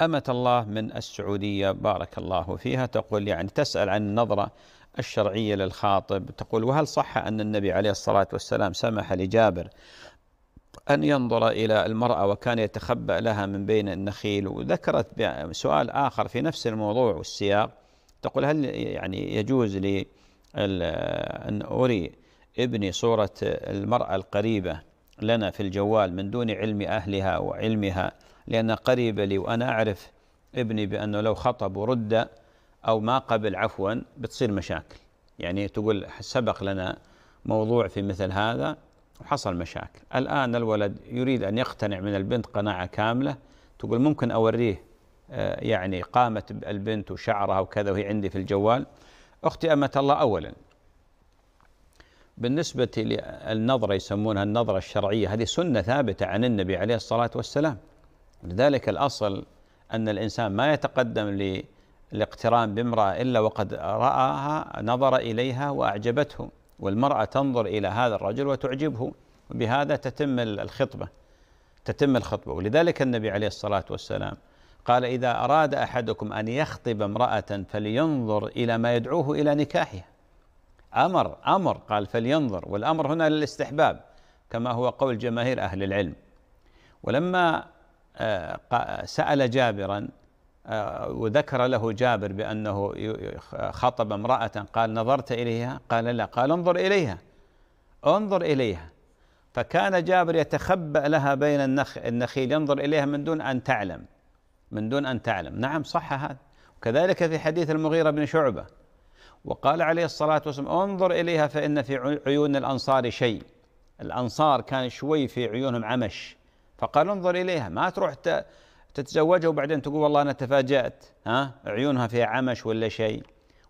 أمة الله من السعودية بارك الله فيها تقول يعني تسأل عن النظرة الشرعية للخاطب تقول وهل صح أن النبي عليه الصلاة والسلام سمح لجابر أن ينظر إلى المرأة وكان يتخبأ لها من بين النخيل وذكرت سؤال آخر في نفس الموضوع والسياق تقول هل يعني يجوز لي أن أري ابني صورة المرأة القريبة لنا في الجوال من دون علم أهلها وعلمها لأن قريبة لي وأنا أعرف ابني بأنه لو خطب ورد أو ما قبل عفوا بتصير مشاكل يعني تقول سبق لنا موضوع في مثل هذا وحصل مشاكل الآن الولد يريد أن يقتنع من البنت قناعة كاملة تقول ممكن أوريه آه، يعني قامت البنت وشعرها وكذا وهي عندي في الجوال أختي أمة الله أولا بالنسبة للنظرة يسمونها النظرة الشرعية هذه سنة ثابتة عن النبي عليه الصلاة والسلام لذلك الأصل أن الإنسان ما يتقدم للاقتران بامرأة إلا وقد رآها نظر إليها وأعجبته والمرأة تنظر إلى هذا الرجل وتعجبه وبهذا تتم الخطبة تتم الخطبة ولذلك النبي عليه الصلاة والسلام قال إذا أراد أحدكم أن يخطب امرأة فلينظر إلى ما يدعوه إلى نكاحها امر امر قال فلينظر والامر هنا للاستحباب كما هو قول جماهير اهل العلم ولما آه، سال جابرا آه، وذكر له جابر بانه خطب امراه قال نظرت اليها قال لا قال انظر اليها انظر اليها فكان جابر يتخبأ لها بين النخ النخيل ينظر اليها من دون ان تعلم من دون ان تعلم نعم صح هذا وكذلك في حديث المغيره بن شعبه وقال عليه الصلاة والسلام انظر إليها فإن في عيون الأنصار شيء الأنصار كان شوي في عيونهم عمش فقال انظر إليها ما تروح تتزوجها وبعدين تقول والله أنا تفاجأت ها عيونها فيها عمش ولا شيء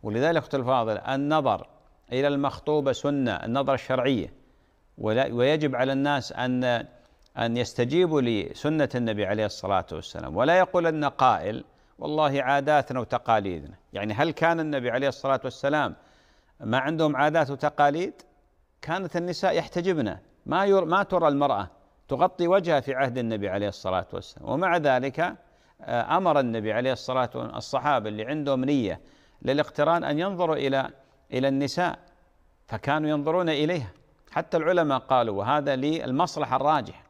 ولذلك أختي الفاضل النظر إلى المخطوبة سنة النظرة الشرعية ويجب على الناس أن أن يستجيبوا لسنة النبي عليه الصلاة والسلام ولا يقول أن قائل والله عاداتنا وتقاليدنا يعني هل كان النبي عليه الصلاة والسلام ما عندهم عادات وتقاليد كانت النساء يحتجبن ما ير ما ترى المرأة تغطي وجهها في عهد النبي عليه الصلاة والسلام ومع ذلك آه، أمر النبي عليه الصلاة والسلام الصحابة اللي عندهم نية للاقتران أن ينظروا إلى إلى النساء فكانوا ينظرون إليها حتى العلماء قالوا وهذا للمصلحة الراجحة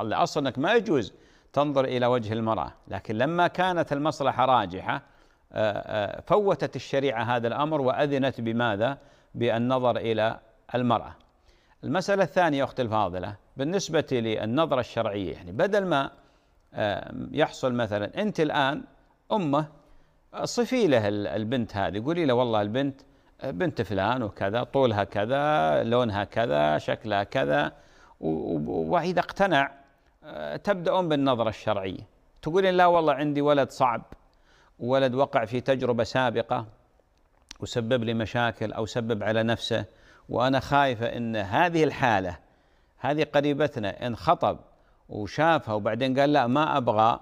الأصل أنك ما يجوز تنظر الى وجه المراه، لكن لما كانت المصلحه راجحه آه، آه، فوتت الشريعه هذا الامر واذنت بماذا؟ بالنظر الى المراه. المساله الثانيه اختي الفاضله بالنسبه للنظره الشرعيه يعني بدل ما آه، يحصل مثلا انت الان امه صفي له البنت هذه قولي له والله البنت بنت فلان وكذا طولها كذا لونها كذا شكلها كذا واذا اقتنع تبدأون بالنظرة الشرعية تقولين لا والله عندي ولد صعب ولد وقع في تجربة سابقة وسبب لي مشاكل أو سبب على نفسه وأنا خايفة أن هذه الحالة هذه قريبتنا إن خطب وشافها وبعدين قال لا ما أبغى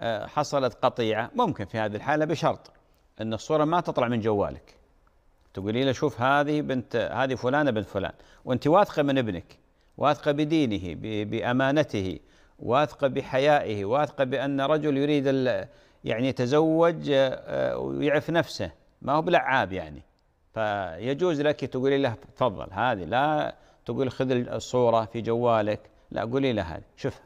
آه، حصلت قطيعة ممكن في هذه الحالة بشرط أن الصورة ما تطلع من جوالك تقولي له شوف هذه بنت هذه فلانة بنت فلان وأنت واثقة من ابنك واثق بدينه بامانته واثق بحيائه واثق بان رجل يريد يعني يتزوج آه، ويعف نفسه ما هو بلعاب يعني فيجوز لك تقولي له تفضل هذه لا تقول خذ الصوره في جوالك لا قولي له هذه شوف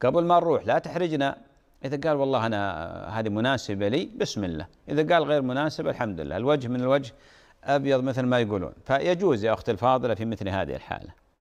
قبل ما نروح لا تحرجنا إذا قال والله أنا آه، هذه مناسبة لي بسم الله إذا قال غير مناسبة الحمد لله الوجه من الوجه أبيض مثل ما يقولون فيجوز يا أختي الفاضلة في مثل هذه الحالة